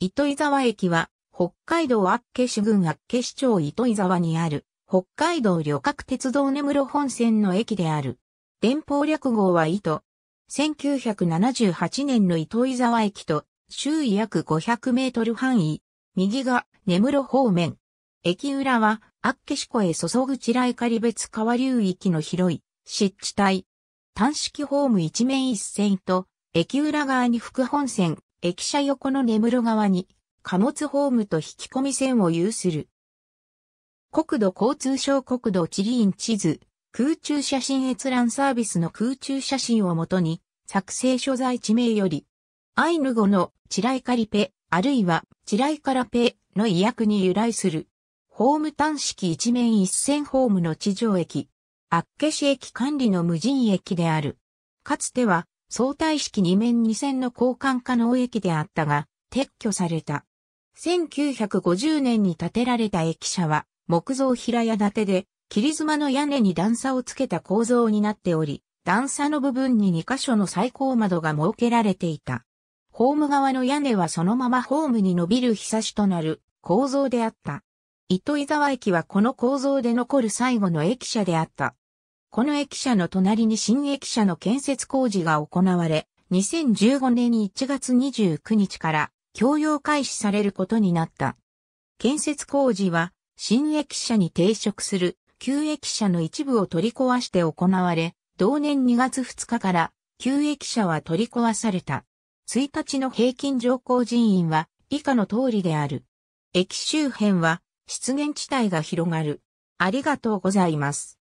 糸井沢駅は、北海道厚岸郡厚岸町糸井沢にある、北海道旅客鉄道根室本線の駅である。電報略号は糸。1978年の糸井沢駅と、周囲約500メートル範囲。右が根室方面。駅裏は、厚岸湖へ注ぐ地雷仮別川流域の広い、湿地帯。単式ホーム一面一線と、駅裏側に副本線、駅舎横の根室側に、貨物ホームと引き込み線を有する。国土交通省国土地理院地図、空中写真閲覧サービスの空中写真をもとに、作成所在地名より、アイヌ語のチライカリペ、あるいはチライカラペの意訳に由来する。ホーム端式一面一線ホームの地上駅。厚岸駅管理の無人駅である。かつては、相対式二面二線の交換可能駅であったが、撤去された。1950年に建てられた駅舎は、木造平屋建てで、切妻の屋根に段差をつけた構造になっており、段差の部分に2箇所の最高窓が設けられていた。ホーム側の屋根はそのままホームに伸びるひさしとなる構造であった。糸井沢駅はこの構造で残る最後の駅舎であった。この駅舎の隣に新駅舎の建設工事が行われ、2015年1月29日から供用開始されることになった。建設工事は、新駅舎に抵触する旧駅舎の一部を取り壊して行われ、同年2月2日から旧駅舎は取り壊された。1日の平均乗降人員は以下の通りである。駅周辺は出現地帯が広がる。ありがとうございます。